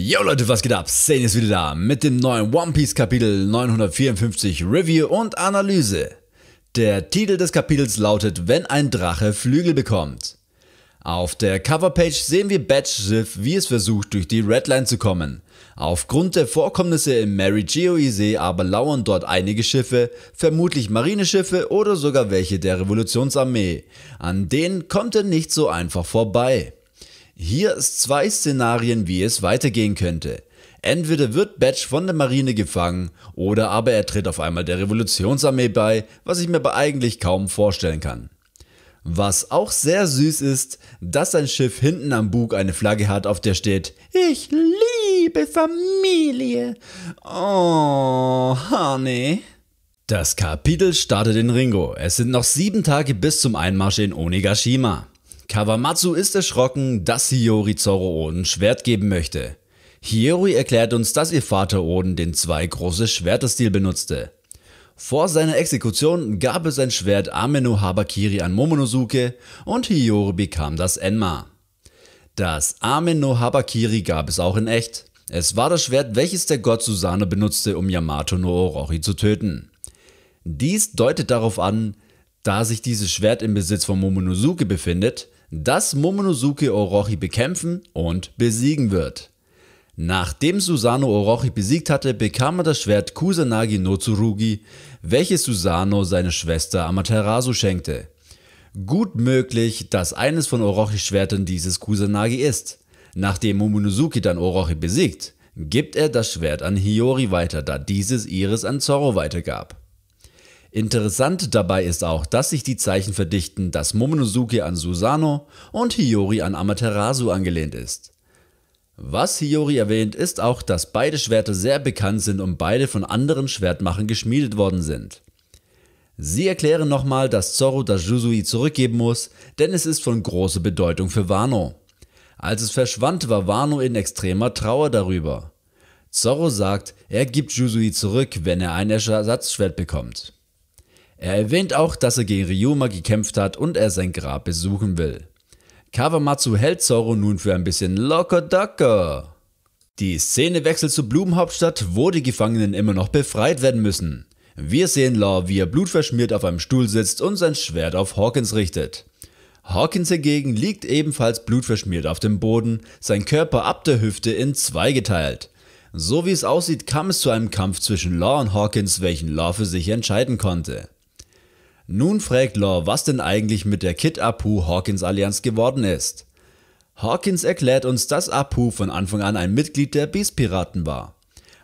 Yo Leute, was geht ab? Sane ist wieder da mit dem neuen One Piece Kapitel 954 Review und Analyse. Der Titel des Kapitels lautet Wenn ein Drache Flügel bekommt. Auf der Coverpage sehen wir Batch Schiff, wie es versucht durch die Redline zu kommen. Aufgrund der Vorkommnisse im Mary Geoe See aber lauern dort einige Schiffe, vermutlich Marineschiffe oder sogar welche der Revolutionsarmee. An denen kommt er nicht so einfach vorbei. Hier ist zwei Szenarien, wie es weitergehen könnte. Entweder wird Batch von der Marine gefangen, oder aber er tritt auf einmal der Revolutionsarmee bei, was ich mir aber eigentlich kaum vorstellen kann. Was auch sehr süß ist, dass sein Schiff hinten am Bug eine Flagge hat, auf der steht Ich liebe Familie. Oh, Honey. Das Kapitel startet in Ringo. Es sind noch sieben Tage bis zum Einmarsch in Onigashima. Kawamatsu ist erschrocken, dass Hiyori Zoro Oden Schwert geben möchte. Hiyori erklärt uns, dass ihr Vater Oden den zwei große Schwertestil benutzte. Vor seiner Exekution gab es ein Schwert Ameno Habakiri an Momonosuke und Hiyori bekam das Enma. Das Ameno Habakiri gab es auch in echt. Es war das Schwert, welches der Gott Susano benutzte, um Yamato no Orochi zu töten. Dies deutet darauf an, da sich dieses Schwert im Besitz von Momonosuke befindet, das Momonosuke Orochi bekämpfen und besiegen wird. Nachdem Susano Orochi besiegt hatte, bekam er das Schwert Kusanagi no Tsurugi, welches Susano seine Schwester Amaterasu schenkte. Gut möglich, dass eines von Orochis Schwertern dieses Kusanagi ist. Nachdem Momonosuke dann Orochi besiegt, gibt er das Schwert an Hiyori weiter, da dieses ihres an Zoro weitergab. Interessant dabei ist auch, dass sich die Zeichen verdichten, dass Momonosuke an Susano und Hiyori an Amaterasu angelehnt ist. Was Hiyori erwähnt, ist auch, dass beide Schwerter sehr bekannt sind und beide von anderen Schwertmachern geschmiedet worden sind. Sie erklären nochmal, dass Zoro das Jusui zurückgeben muss, denn es ist von großer Bedeutung für Wano. Als es verschwand, war Wano in extremer Trauer darüber. Zorro sagt, er gibt Jusui zurück, wenn er ein Ersatzschwert bekommt. Er erwähnt auch, dass er gegen Ryuma gekämpft hat und er sein Grab besuchen will. Kawamatsu hält Zoro nun für ein bisschen locker docker. Die Szene wechselt zur Blumenhauptstadt, wo die Gefangenen immer noch befreit werden müssen. Wir sehen Law, wie er blutverschmiert auf einem Stuhl sitzt und sein Schwert auf Hawkins richtet. Hawkins hingegen liegt ebenfalls blutverschmiert auf dem Boden, sein Körper ab der Hüfte in zwei geteilt. So wie es aussieht, kam es zu einem Kampf zwischen Law und Hawkins, welchen Law für sich entscheiden konnte. Nun fragt Law, was denn eigentlich mit der Kid-Apu-Hawkins-Allianz geworden ist. Hawkins erklärt uns, dass Apu von Anfang an ein Mitglied der Beast-Piraten war.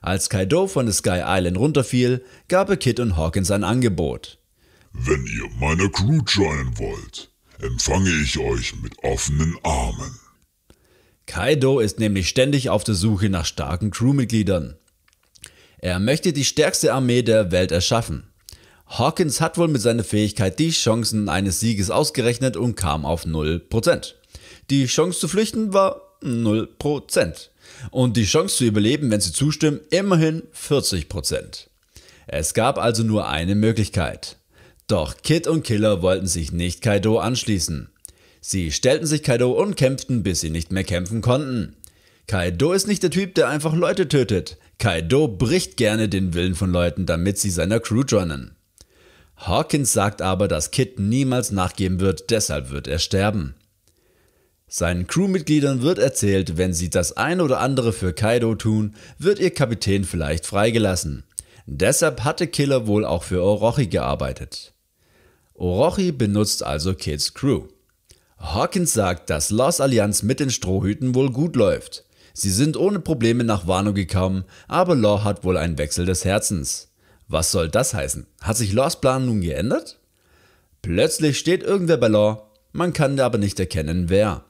Als Kaido von der Sky Island runterfiel, gab er Kid und Hawkins ein Angebot. Wenn ihr meine Crew joinen wollt, empfange ich euch mit offenen Armen. Kaido ist nämlich ständig auf der Suche nach starken Crewmitgliedern. Er möchte die stärkste Armee der Welt erschaffen. Hawkins hat wohl mit seiner Fähigkeit die Chancen eines Sieges ausgerechnet und kam auf 0%. Die Chance zu flüchten war 0%. Und die Chance zu überleben, wenn sie zustimmen, immerhin 40%. Es gab also nur eine Möglichkeit. Doch Kid und Killer wollten sich nicht Kaido anschließen. Sie stellten sich Kaido und kämpften, bis sie nicht mehr kämpfen konnten. Kaido ist nicht der Typ, der einfach Leute tötet. Kaido bricht gerne den Willen von Leuten, damit sie seiner Crew joinen. Hawkins sagt aber, dass Kid niemals nachgeben wird, deshalb wird er sterben. Seinen Crewmitgliedern wird erzählt, wenn sie das ein oder andere für Kaido tun, wird ihr Kapitän vielleicht freigelassen. Deshalb hatte Killer wohl auch für Orochi gearbeitet. Orochi benutzt also Kids Crew. Hawkins sagt, dass Lost Allianz mit den Strohhüten wohl gut läuft. Sie sind ohne Probleme nach Wano gekommen, aber Law hat wohl einen Wechsel des Herzens. Was soll das heißen? Hat sich Laws Plan nun geändert? Plötzlich steht irgendwer bei Law, man kann aber nicht erkennen, wer.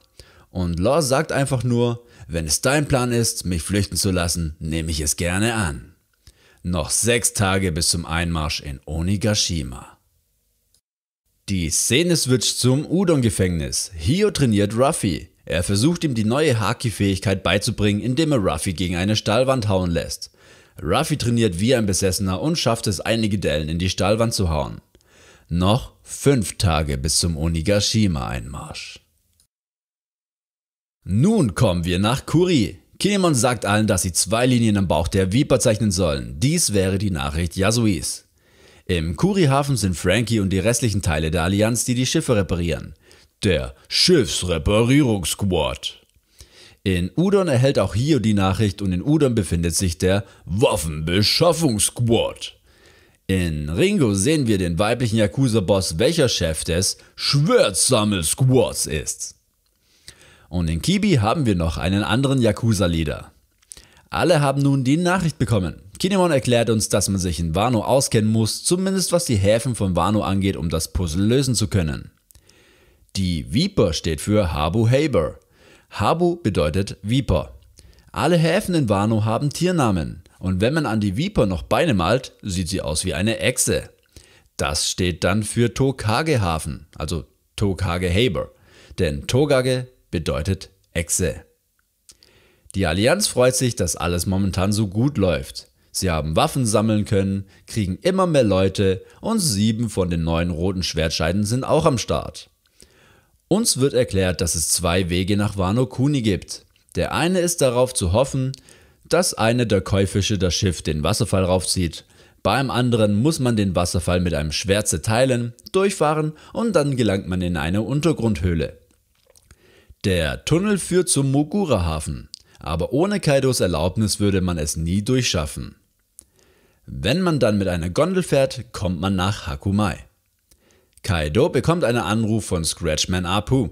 Und Law sagt einfach nur, wenn es dein Plan ist, mich flüchten zu lassen, nehme ich es gerne an. Noch sechs Tage bis zum Einmarsch in Onigashima. Die Szene switcht zum Udon-Gefängnis. Hio trainiert Ruffy. Er versucht ihm die neue Haki-Fähigkeit beizubringen, indem er Ruffy gegen eine Stallwand hauen lässt. Ruffy trainiert wie ein Besessener und schafft es, einige Dellen in die Stahlwand zu hauen. Noch fünf Tage bis zum Onigashima-Einmarsch. Nun kommen wir nach Kuri. Kinemon sagt allen, dass sie zwei Linien am Bauch der Viper zeichnen sollen. Dies wäre die Nachricht Yasuis. Im Kuri-Hafen sind Frankie und die restlichen Teile der Allianz, die die Schiffe reparieren. Der Schiffsreparierungsquad. In Udon erhält auch Hio die Nachricht und in Udon befindet sich der Waffenbeschaffungsquad. In Ringo sehen wir den weiblichen Yakuza-Boss, welcher Chef des Schwertsammel-Squads ist. Und in Kibi haben wir noch einen anderen Yakuza-Leader. Alle haben nun die Nachricht bekommen. Kinemon erklärt uns, dass man sich in Wano auskennen muss, zumindest was die Häfen von Wano angeht, um das Puzzle lösen zu können. Die Viper steht für Habu Haber, Habu bedeutet Viper. Alle Häfen in Wano haben Tiernamen und wenn man an die Viper noch Beine malt, sieht sie aus wie eine Echse. Das steht dann für Tokage Hafen, also Tokage Harbor, denn Togage bedeutet Echse. Die Allianz freut sich, dass alles momentan so gut läuft. Sie haben Waffen sammeln können, kriegen immer mehr Leute und sieben von den neuen roten Schwertscheiden sind auch am Start. Uns wird erklärt, dass es zwei Wege nach Wano Kuni gibt. Der eine ist darauf zu hoffen, dass eine der Käufische das Schiff den Wasserfall raufzieht. Beim anderen muss man den Wasserfall mit einem Schwärze teilen, durchfahren und dann gelangt man in eine Untergrundhöhle. Der Tunnel führt zum Mogura-Hafen, aber ohne Kaidos Erlaubnis würde man es nie durchschaffen. Wenn man dann mit einer Gondel fährt, kommt man nach Hakumai. Kaido bekommt einen Anruf von Scratchman Apu,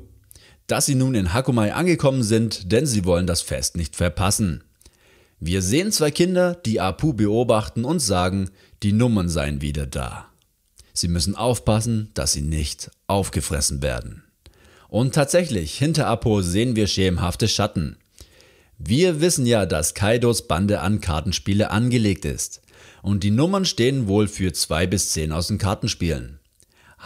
dass sie nun in Hakumai angekommen sind, denn sie wollen das Fest nicht verpassen. Wir sehen zwei Kinder, die Apu beobachten und sagen, die Nummern seien wieder da. Sie müssen aufpassen, dass sie nicht aufgefressen werden. Und tatsächlich, hinter Apu sehen wir schämhafte Schatten. Wir wissen ja, dass Kaidos Bande an Kartenspiele angelegt ist. Und die Nummern stehen wohl für 2 bis 10 aus den Kartenspielen.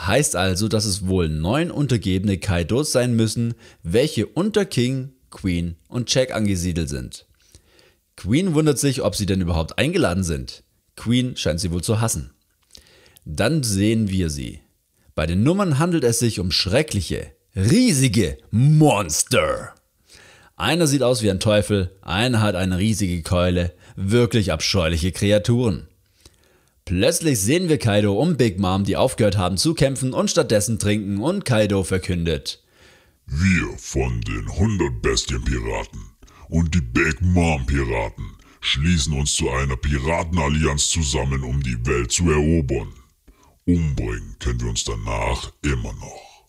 Heißt also, dass es wohl neun untergebene Kaidos sein müssen, welche unter King, Queen und Jack angesiedelt sind. Queen wundert sich, ob sie denn überhaupt eingeladen sind. Queen scheint sie wohl zu hassen. Dann sehen wir sie. Bei den Nummern handelt es sich um schreckliche, riesige Monster. Einer sieht aus wie ein Teufel, einer hat eine riesige Keule, wirklich abscheuliche Kreaturen. Plötzlich sehen wir Kaido und Big Mom, die aufgehört haben zu kämpfen und stattdessen trinken und Kaido verkündet. Wir von den 100 Bestienpiraten und die Big Mom Piraten schließen uns zu einer Piratenallianz zusammen, um die Welt zu erobern. Umbringen können wir uns danach immer noch.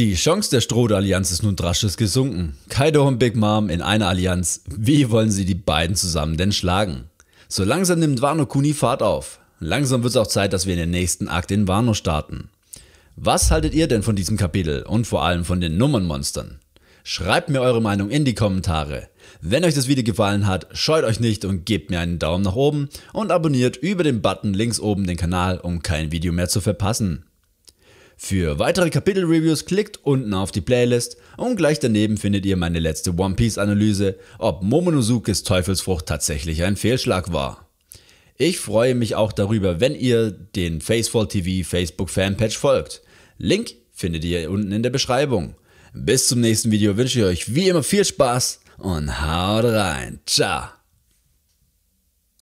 Die Chance der Strohde-Allianz ist nun drastisch gesunken. Kaido und Big Mom in einer Allianz. Wie wollen sie die beiden zusammen denn schlagen? So langsam nimmt Wano Kuni Fahrt auf. Langsam wird es auch Zeit, dass wir in den nächsten Akt in Wano starten. Was haltet ihr denn von diesem Kapitel und vor allem von den Nummernmonstern? Schreibt mir eure Meinung in die Kommentare. Wenn euch das Video gefallen hat, scheut euch nicht und gebt mir einen Daumen nach oben und abonniert über den Button links oben den Kanal, um kein Video mehr zu verpassen. Für weitere Kapitel-Reviews klickt unten auf die Playlist und gleich daneben findet ihr meine letzte One Piece Analyse, ob Momonosukes Teufelsfrucht tatsächlich ein Fehlschlag war. Ich freue mich auch darüber, wenn ihr den Facefall TV Facebook Fanpage folgt. Link findet ihr unten in der Beschreibung. Bis zum nächsten Video wünsche ich euch wie immer viel Spaß und haut rein. Ciao.